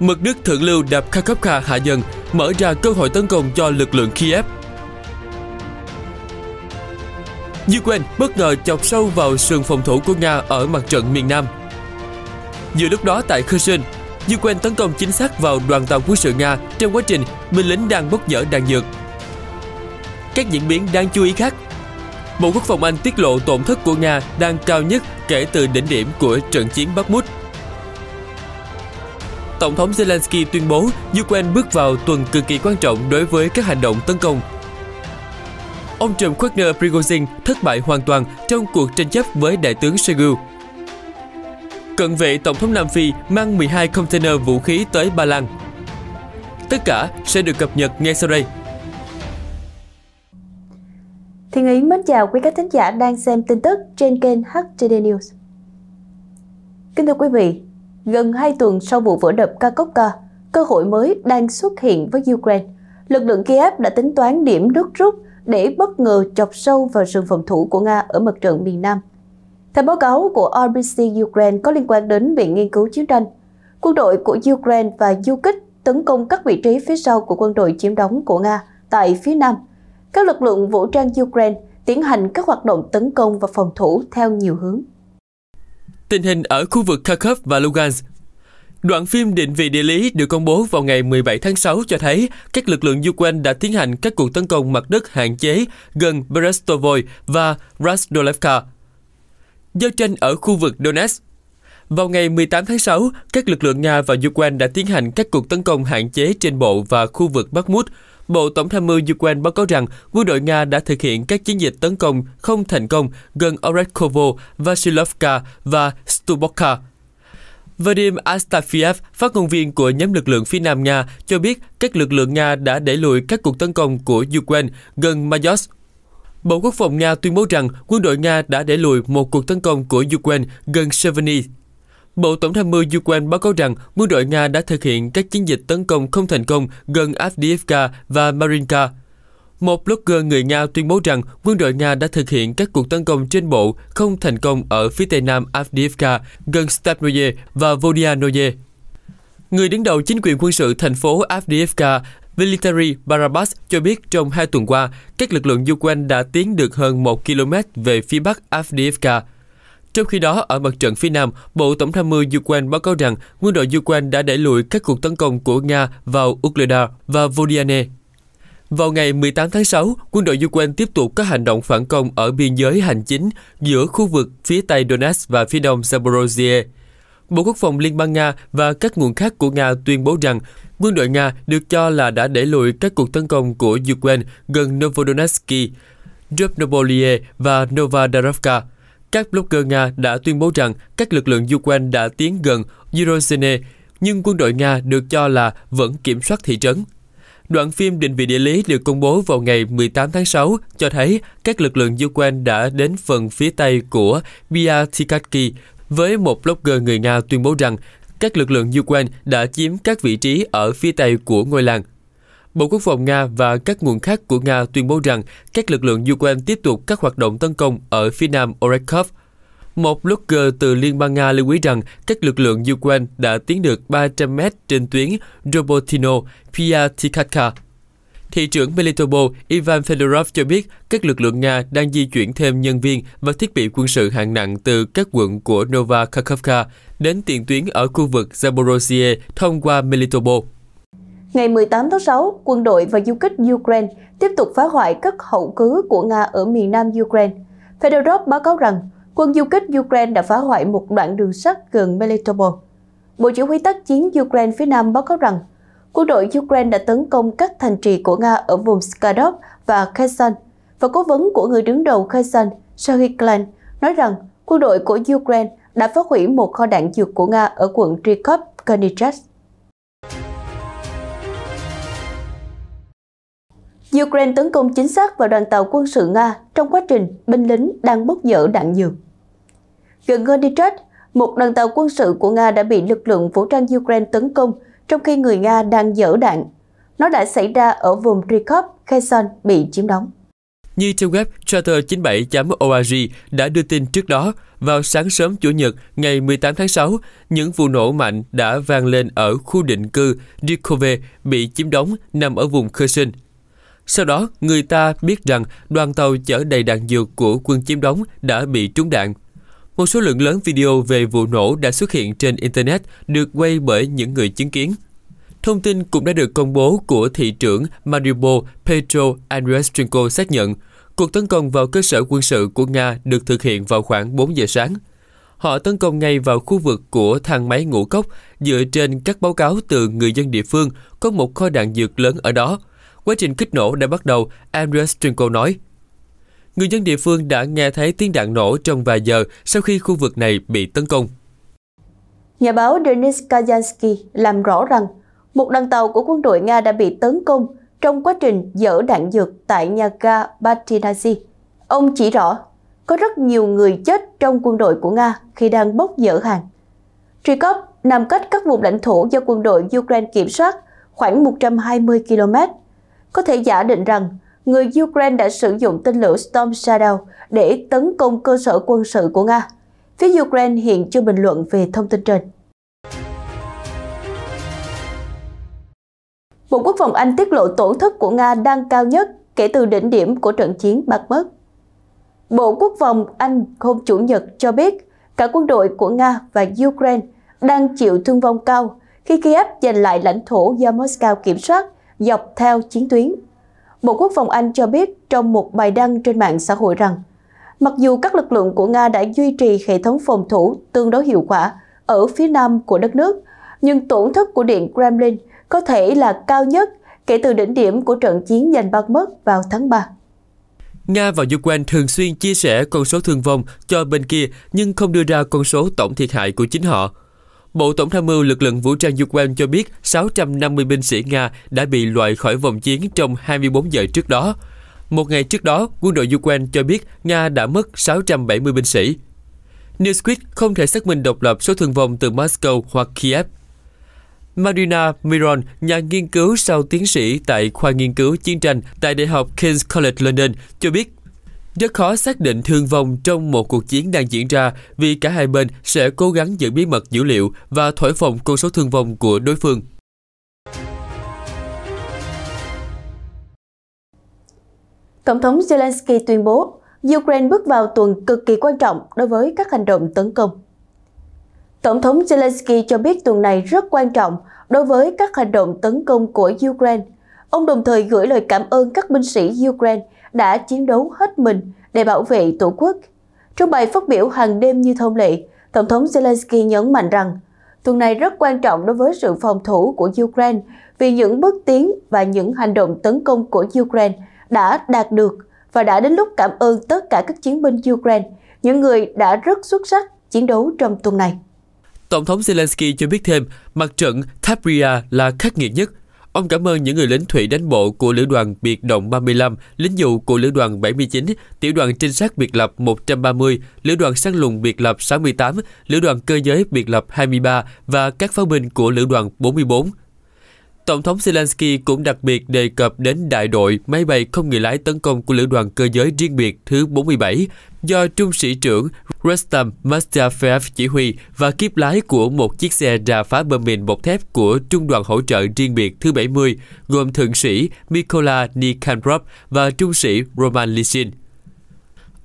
Mực Đức thượng lưu đạp Kharkovka hạ dần, mở ra cơ hội tấn công cho lực lượng Kiev. Ukraine bất ngờ chọc sâu vào sườn phòng thủ của Nga ở mặt trận miền Nam. Giữa lúc đó tại Kherson, Ukraine tấn công chính xác vào đoàn tàu quân sự Nga trong quá trình binh lính đang bốc dở đạn dược. Các diễn biến đáng chú ý khác Bộ Quốc phòng Anh tiết lộ tổn thất của Nga đang cao nhất kể từ đỉnh điểm của trận chiến Bakhmut Tổng thống Zelensky tuyên bố Ukraine bước vào tuần cực kỳ quan trọng đối với các hành động tấn công. Ông Trump Wagner Prigozhin thất bại hoàn toàn trong cuộc tranh chấp với đại tướng Shoigu. Cận vệ Tổng thống Nam Phi mang 12 container vũ khí tới Ba Lan. Tất cả sẽ được cập nhật ngay sau đây. Thiên Ý mến chào quý các thính giả đang xem tin tức trên kênh HTD News. Kính thưa quý vị, Gần 2 tuần sau vụ vỡ đập Kakovka, cơ hội mới đang xuất hiện với Ukraine. Lực lượng Kiev đã tính toán điểm nước rút để bất ngờ chọc sâu vào rừng phòng thủ của Nga ở mặt trận miền Nam. Theo báo cáo của RBC Ukraine có liên quan đến Viện Nghiên cứu Chiến tranh, quân đội của Ukraine và du kích tấn công các vị trí phía sau của quân đội chiếm đóng của Nga tại phía Nam. Các lực lượng vũ trang Ukraine tiến hành các hoạt động tấn công và phòng thủ theo nhiều hướng tình hình ở khu vực Kharkov và Lugansk. Đoạn phim định vị địa lý được công bố vào ngày 17 tháng 6 cho thấy các lực lượng Ukraine đã tiến hành các cuộc tấn công mặt đất hạn chế gần Brestovoy và Rasdolevka. Giao tranh ở khu vực Donetsk vào ngày 18 tháng 6, các lực lượng Nga và Ukraine đã tiến hành các cuộc tấn công hạn chế trên bộ và khu vực bắc mút. Bộ Tổng tham mưu Ukraine báo cáo rằng quân đội Nga đã thực hiện các chiến dịch tấn công không thành công gần Orekhovo, Vasilovka và Stubokha. Vadim Astafiev, phát ngôn viên của nhóm lực lượng phía Nam Nga, cho biết các lực lượng Nga đã đẩy lùi các cuộc tấn công của Ukraine gần Mayosk, Bộ Quốc phòng Nga tuyên bố rằng quân đội Nga đã đẩy lùi một cuộc tấn công của Ukraine gần Severny. Bộ Tổng tham mưu Ukraine báo cáo rằng quân đội Nga đã thực hiện các chiến dịch tấn công không thành công gần Avdiivka và Marinka. Một blogger người Nga tuyên bố rằng quân đội Nga đã thực hiện các cuộc tấn công trên bộ không thành công ở phía tây nam Avdiivka, gần Stepnoye và Vodianoye. Người đứng đầu chính quyền quân sự thành phố Avdiivka Military Barabas cho biết trong hai tuần qua, các lực lượng Ukraine đã tiến được hơn 1 km về phía bắc Avdiivka. Trong khi đó, ở mặt trận phía Nam, Bộ Tổng tham mưu Ukraine báo cáo rằng quân đội Ukraine đã đẩy lùi các cuộc tấn công của Nga vào Ukleda và Vodiane. Vào ngày 18 tháng 6, quân đội Ukraine tiếp tục các hành động phản công ở biên giới hành chính giữa khu vực phía Tây Donetsk và phía đông Zaporozhye. Bộ Quốc phòng Liên bang Nga và các nguồn khác của Nga tuyên bố rằng quân đội Nga được cho là đã đẩy lùi các cuộc tấn công của Ukraine gần novodonetsk Drobnobolie và Novodarovka. Các blogger Nga đã tuyên bố rằng các lực lượng Ukraine đã tiến gần Eurozone, nhưng quân đội Nga được cho là vẫn kiểm soát thị trấn. Đoạn phim định vị địa lý được công bố vào ngày 18 tháng 6 cho thấy các lực lượng Ukraine đã đến phần phía tây của Biatikatki với một blogger người Nga tuyên bố rằng các lực lượng Ukraine đã chiếm các vị trí ở phía tây của ngôi làng Bộ Quốc phòng Nga và các nguồn khác của Nga tuyên bố rằng các lực lượng Ukraine tiếp tục các hoạt động tấn công ở phía nam Orekhov. Một blogger từ Liên bang Nga lưu ý rằng các lực lượng Ukraine đã tiến được 300 mét trên tuyến Robotino Piatikaka. Thị trưởng Melitopol Ivan Fedorov cho biết các lực lượng Nga đang di chuyển thêm nhân viên và thiết bị quân sự hạng nặng từ các quận của Nova Kakhovka đến tiền tuyến ở khu vực Zaporozhye thông qua Melitopol. Ngày 18 tháng 6, quân đội và du kích Ukraine tiếp tục phá hoại các hậu cứ của Nga ở miền nam Ukraine. Fedorov báo cáo rằng quân du kích Ukraine đã phá hoại một đoạn đường sắt gần Melitopol. Bộ chỉ huy tác chiến Ukraine phía Nam báo cáo rằng quân đội Ukraine đã tấn công các thành trì của Nga ở vùng Skadov và Kherson. Và cố vấn của người đứng đầu Kherson, Sergei Klein, nói rằng quân đội của Ukraine đã phá hủy một kho đạn dược của Nga ở quận Trikov, Kaliningrad. Ukraine tấn công chính xác vào đoàn tàu quân sự Nga trong quá trình binh lính đang bốc dỡ đạn dược. Gần Gornichat, một đoàn tàu quân sự của Nga đã bị lực lượng vũ trang Ukraine tấn công trong khi người Nga đang dỡ đạn. Nó đã xảy ra ở vùng Rykov, Kherson bị chiếm đóng. Như trên web charter97.org đã đưa tin trước đó, vào sáng sớm Chủ nhật ngày 18 tháng 6, những vụ nổ mạnh đã vang lên ở khu định cư Rykove bị chiếm đóng nằm ở vùng Kherson, sau đó, người ta biết rằng đoàn tàu chở đầy đạn dược của quân chiếm đóng đã bị trúng đạn. Một số lượng lớn video về vụ nổ đã xuất hiện trên Internet được quay bởi những người chứng kiến. Thông tin cũng đã được công bố của thị trưởng Mariupol Petro Andreaschenko xác nhận cuộc tấn công vào cơ sở quân sự của Nga được thực hiện vào khoảng 4 giờ sáng. Họ tấn công ngay vào khu vực của thang máy ngũ cốc dựa trên các báo cáo từ người dân địa phương có một kho đạn dược lớn ở đó – Quá trình kích nổ đã bắt đầu, Andrew Strinko nói. Người dân địa phương đã nghe thấy tiếng đạn nổ trong vài giờ sau khi khu vực này bị tấn công. Nhà báo Denis Kajansky làm rõ rằng một đoàn tàu của quân đội Nga đã bị tấn công trong quá trình dỡ đạn dược tại nhà ga Batinazi. Ông chỉ rõ có rất nhiều người chết trong quân đội của Nga khi đang bốc dỡ hàng. Trikov nằm cách các vùng lãnh thổ do quân đội Ukraine kiểm soát khoảng 120 km có thể giả định rằng người Ukraine đã sử dụng tên lửa Storm Shadow để tấn công cơ sở quân sự của Nga. Phía Ukraine hiện chưa bình luận về thông tin trên. Bộ Quốc phòng Anh tiết lộ tổn thất của Nga đang cao nhất kể từ đỉnh điểm của trận chiến mất. Bộ Quốc phòng Anh hôm Chủ nhật cho biết cả quân đội của Nga và Ukraine đang chịu thương vong cao khi Kiev giành lại lãnh thổ do Moscow kiểm soát dọc theo chiến tuyến. Bộ Quốc phòng Anh cho biết trong một bài đăng trên mạng xã hội rằng, mặc dù các lực lượng của Nga đã duy trì hệ thống phòng thủ tương đối hiệu quả ở phía nam của đất nước, nhưng tổn thất của Điện Kremlin có thể là cao nhất kể từ đỉnh điểm của trận chiến giành Bakhmut vào tháng 3. Nga và Ukraine thường xuyên chia sẻ con số thương vong cho bên kia nhưng không đưa ra con số tổng thiệt hại của chính họ. Bộ Tổng tham mưu lực lượng vũ trang Ukraine cho biết 650 binh sĩ Nga đã bị loại khỏi vòng chiến trong 24 giờ trước đó. Một ngày trước đó, quân đội Ukraine cho biết Nga đã mất 670 binh sĩ. Newsweek không thể xác minh độc lập số thương vong từ Moscow hoặc Kiev. Marina Miron, nhà nghiên cứu sau tiến sĩ tại khoa nghiên cứu chiến tranh tại Đại học King's College London, cho biết rất khó xác định thương vong trong một cuộc chiến đang diễn ra vì cả hai bên sẽ cố gắng giữ bí mật dữ liệu và thổi phồng con số thương vong của đối phương. Tổng thống Zelensky tuyên bố Ukraine bước vào tuần cực kỳ quan trọng đối với các hành động tấn công. Tổng thống Zelensky cho biết tuần này rất quan trọng đối với các hành động tấn công của Ukraine. Ông đồng thời gửi lời cảm ơn các binh sĩ Ukraine đã chiến đấu hết mình để bảo vệ Tổ quốc. Trong bài phát biểu hàng đêm như thông lệ, Tổng thống Zelensky nhấn mạnh rằng tuần này rất quan trọng đối với sự phòng thủ của Ukraine vì những bước tiến và những hành động tấn công của Ukraine đã đạt được và đã đến lúc cảm ơn tất cả các chiến binh Ukraine, những người đã rất xuất sắc chiến đấu trong tuần này. Tổng thống Zelensky cho biết thêm, mặt trận Tabria là khắc nghiệt nhất Ông cảm ơn những người lính thủy đánh bộ của Lữ đoàn Biệt động 35, lính dụ của Lữ đoàn 79, Tiểu đoàn Trinh sát Biệt lập 130, Lữ đoàn săn lùng Biệt lập 68, Lữ đoàn Cơ giới Biệt lập 23 và các pháo binh của Lữ đoàn 44. Tổng thống Zelensky cũng đặc biệt đề cập đến đại đội máy bay không người lái tấn công của Lữ đoàn cơ giới riêng biệt thứ 47 do Trung sĩ trưởng Rustam Mastafev chỉ huy và kiếp lái của một chiếc xe rà phá bom mìn bọc thép của Trung đoàn hỗ trợ riêng biệt thứ 70 gồm Thượng sĩ Mikola Nikandrov và Trung sĩ Roman Lysin.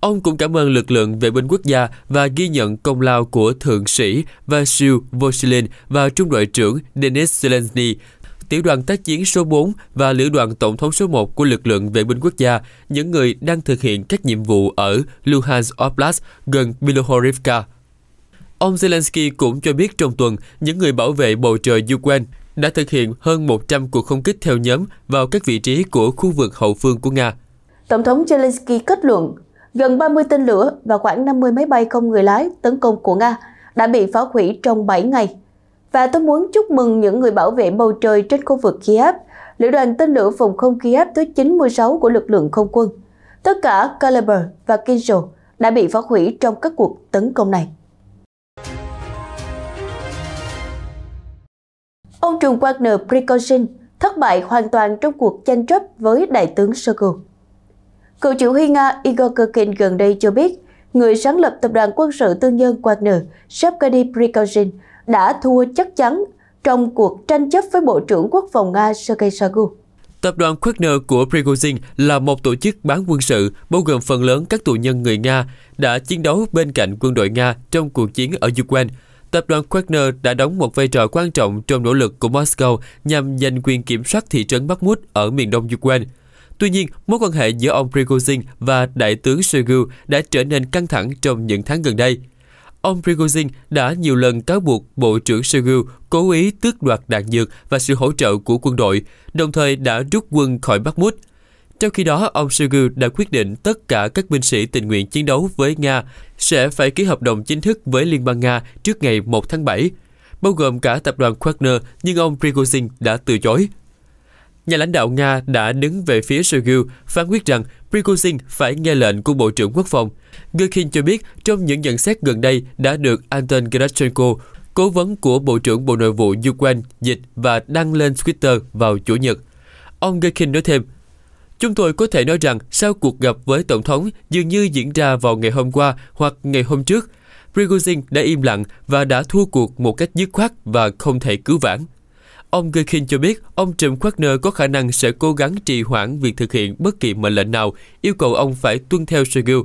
Ông cũng cảm ơn lực lượng vệ binh quốc gia và ghi nhận công lao của Thượng sĩ Vasil Vosilin và Trung đội trưởng Denis Zelensky tiểu đoàn tác chiến số 4 và lữ đoàn tổng thống số 1 của lực lượng vệ binh quốc gia, những người đang thực hiện các nhiệm vụ ở Luhansk Oblast gần Bilohorivka. Ông Zelensky cũng cho biết trong tuần, những người bảo vệ bầu trời Ukraine đã thực hiện hơn 100 cuộc không kích theo nhóm vào các vị trí của khu vực hậu phương của Nga. Tổng thống Zelensky kết luận, gần 30 tên lửa và khoảng 50 máy bay không người lái tấn công của Nga đã bị phá hủy trong 7 ngày – và tôi muốn chúc mừng những người bảo vệ bầu trời trên khu vực Kiev, lữ đoàn tên lửa phòng không Kiev thứ 96 của lực lượng không quân. Tất cả Caliber và Kinzel đã bị phá hủy trong các cuộc tấn công này. Ông trùm Wagner Prigozhin thất bại hoàn toàn trong cuộc tranh chấp với đại tướng Shoigu. Cựu chỉ huy Nga Igor Kirkin gần đây cho biết, người sáng lập tập đoàn quân sự tư nhân Wagner, Shevgeny Prigozhin, đã thua chắc chắn trong cuộc tranh chấp với Bộ trưởng Quốc phòng Nga Sergei Shoigu. Tập đoàn Wagner của Prigozhin là một tổ chức bán quân sự bao gồm phần lớn các tù nhân người Nga đã chiến đấu bên cạnh quân đội Nga trong cuộc chiến ở Ukraine. Tập đoàn Wagner đã đóng một vai trò quan trọng trong nỗ lực của Moscow nhằm giành quyền kiểm soát thị trấn Bakhmut ở miền đông Ukraine. Tuy nhiên, mối quan hệ giữa ông Prigozhin và Đại tướng Shoigu đã trở nên căng thẳng trong những tháng gần đây – Ông Prigozhin đã nhiều lần cáo buộc Bộ trưởng Shoigu cố ý tước đoạt đạn dược và sự hỗ trợ của quân đội, đồng thời đã rút quân khỏi Bắc Mút. Trong khi đó, ông Shoigu đã quyết định tất cả các binh sĩ tình nguyện chiến đấu với Nga sẽ phải ký hợp đồng chính thức với Liên bang Nga trước ngày 1 tháng 7, bao gồm cả tập đoàn Wagner, nhưng ông Prigozhin đã từ chối nhà lãnh đạo Nga đã đứng về phía Shoigu, phán quyết rằng Prigozhin phải nghe lệnh của Bộ trưởng Quốc phòng. Gherkin cho biết trong những nhận xét gần đây đã được Anton Gerashenko, cố vấn của Bộ trưởng Bộ Nội vụ Ukraine, dịch và đăng lên Twitter vào Chủ nhật. Ông Gherkin nói thêm, Chúng tôi có thể nói rằng sau cuộc gặp với Tổng thống dường như diễn ra vào ngày hôm qua hoặc ngày hôm trước, Prigozhin đã im lặng và đã thua cuộc một cách dứt khoát và không thể cứu vãn. Ông Gekin cho biết ông Trump Wagner có khả năng sẽ cố gắng trì hoãn việc thực hiện bất kỳ mệnh lệnh nào yêu cầu ông phải tuân theo Shoigu,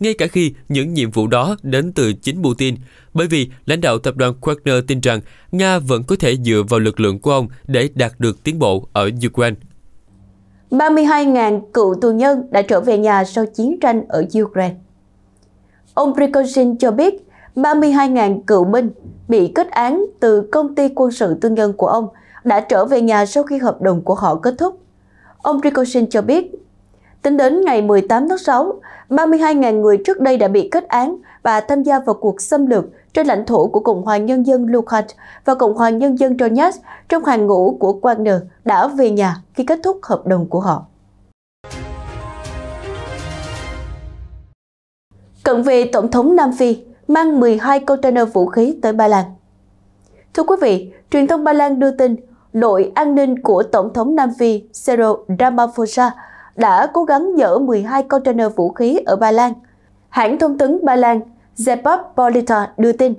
ngay cả khi những nhiệm vụ đó đến từ chính Putin, bởi vì lãnh đạo tập đoàn Wagner tin rằng Nga vẫn có thể dựa vào lực lượng của ông để đạt được tiến bộ ở Ukraine. 32.000 cựu tù nhân đã trở về nhà sau chiến tranh ở Ukraine. Ông Prigozhin cho biết 32.000 cựu binh bị kết án từ công ty quân sự tư nhân của ông đã trở về nhà sau khi hợp đồng của họ kết thúc. Ông Prigozhin cho biết, tính đến ngày 18 tháng 6, 32.000 người trước đây đã bị kết án và tham gia vào cuộc xâm lược trên lãnh thổ của Cộng hòa Nhân dân Luhansk và Cộng hòa Nhân dân Donetsk trong hàng ngũ của Wagner đã về nhà khi kết thúc hợp đồng của họ. Cận vệ Tổng thống Nam Phi mang 12 container vũ khí tới Ba Lan Thưa quý vị, truyền thông Ba Lan đưa tin đội an ninh của Tổng thống Nam Phi Cyril Ramaphosa đã cố gắng dỡ 12 container vũ khí ở Ba Lan. Hãng thông tấn Ba Lan Zepapolita đưa tin,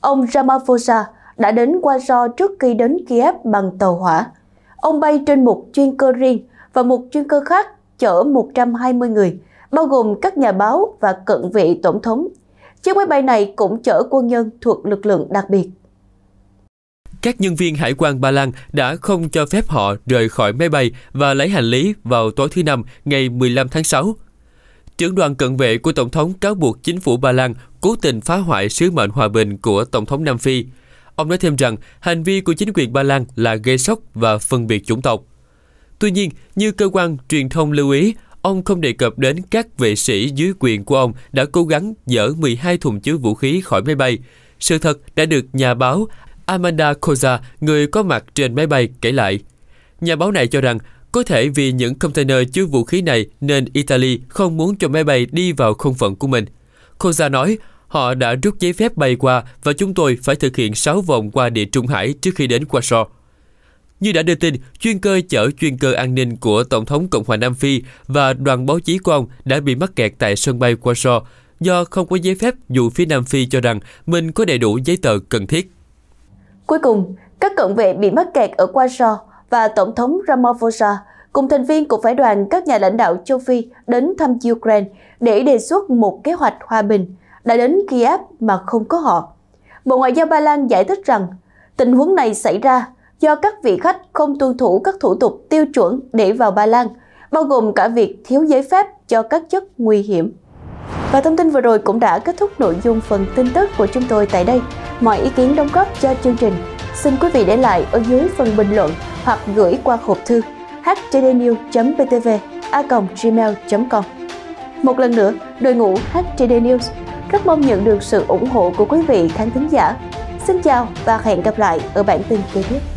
ông Ramaphosa đã đến Warsaw trước khi đến Kiev bằng tàu hỏa. Ông bay trên một chuyên cơ riêng và một chuyên cơ khác chở 120 người, bao gồm các nhà báo và cận vị tổng thống. Chiếc máy bay này cũng chở quân nhân thuộc lực lượng đặc biệt các nhân viên hải quan Ba Lan đã không cho phép họ rời khỏi máy bay và lấy hành lý vào tối thứ Năm ngày 15 tháng 6. Trưởng đoàn cận vệ của Tổng thống cáo buộc chính phủ Ba Lan cố tình phá hoại sứ mệnh hòa bình của Tổng thống Nam Phi. Ông nói thêm rằng hành vi của chính quyền Ba Lan là gây sốc và phân biệt chủng tộc. Tuy nhiên, như cơ quan truyền thông lưu ý, ông không đề cập đến các vệ sĩ dưới quyền của ông đã cố gắng dỡ 12 thùng chứa vũ khí khỏi máy bay. Sự thật đã được nhà báo Amanda Koza, người có mặt trên máy bay, kể lại. Nhà báo này cho rằng có thể vì những container chứa vũ khí này nên Italy không muốn cho máy bay đi vào không phận của mình. Koza nói, họ đã rút giấy phép bay qua và chúng tôi phải thực hiện 6 vòng qua địa Trung Hải trước khi đến Warsaw. Như đã đưa tin, chuyên cơ chở chuyên cơ an ninh của Tổng thống Cộng hòa Nam Phi và đoàn báo chí của ông đã bị mắc kẹt tại sân bay Warsaw do không có giấy phép dù phía Nam Phi cho rằng mình có đầy đủ giấy tờ cần thiết. Cuối cùng, các cận vệ bị mắc kẹt ở Warsaw và Tổng thống Ramaphosa cùng thành viên của phái đoàn các nhà lãnh đạo châu Phi đến thăm Ukraine để đề xuất một kế hoạch hòa bình đã đến Kiev mà không có họ. Bộ Ngoại giao Ba Lan giải thích rằng tình huống này xảy ra do các vị khách không tuân thủ các thủ tục tiêu chuẩn để vào Ba Lan, bao gồm cả việc thiếu giấy phép cho các chất nguy hiểm. Và thông tin vừa rồi cũng đã kết thúc nội dung phần tin tức của chúng tôi tại đây. Mọi ý kiến đóng góp cho chương trình xin quý vị để lại ở dưới phần bình luận hoặc gửi qua hộp thư htdnews btv a.gmail.com Một lần nữa, đội ngũ HTD News rất mong nhận được sự ủng hộ của quý vị khán thính giả. Xin chào và hẹn gặp lại ở bản tin kế tiếp.